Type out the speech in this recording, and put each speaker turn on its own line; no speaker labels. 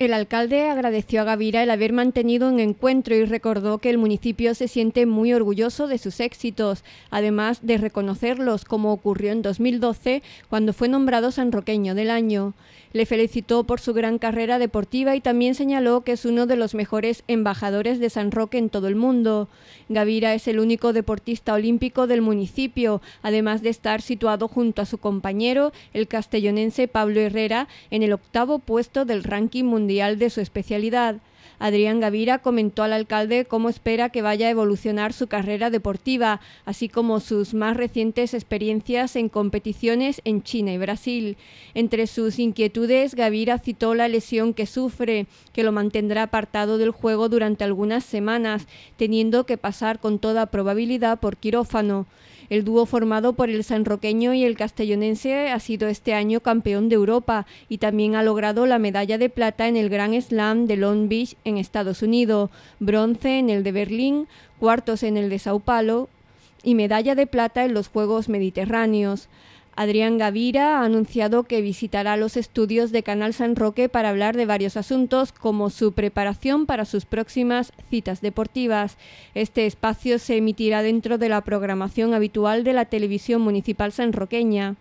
El alcalde agradeció a Gavira el haber mantenido un encuentro y recordó que el municipio se siente muy orgulloso de sus éxitos, además de reconocerlos como ocurrió en 2012 cuando fue nombrado sanroqueño del año. Le felicitó por su gran carrera deportiva y también señaló que es uno de los mejores embajadores de San Roque en todo el mundo. Gavira es el único deportista olímpico del municipio, además de estar situado junto a su compañero, el castellonense Pablo Herrera, en el octavo puesto del ranking mundial mundial de su especialidad Adrián Gavira comentó al alcalde cómo espera que vaya a evolucionar su carrera deportiva, así como sus más recientes experiencias en competiciones en China y Brasil. Entre sus inquietudes, Gavira citó la lesión que sufre, que lo mantendrá apartado del juego durante algunas semanas, teniendo que pasar con toda probabilidad por quirófano. El dúo formado por el sanroqueño y el castellonense ha sido este año campeón de Europa y también ha logrado la medalla de plata en el Gran Slam de Long Beach en Estados Unidos, bronce en el de Berlín, cuartos en el de Sao Paulo y medalla de plata en los Juegos Mediterráneos. Adrián Gavira ha anunciado que visitará los estudios de Canal San Roque para hablar de varios asuntos, como su preparación para sus próximas citas deportivas. Este espacio se emitirá dentro de la programación habitual de la televisión municipal sanroqueña.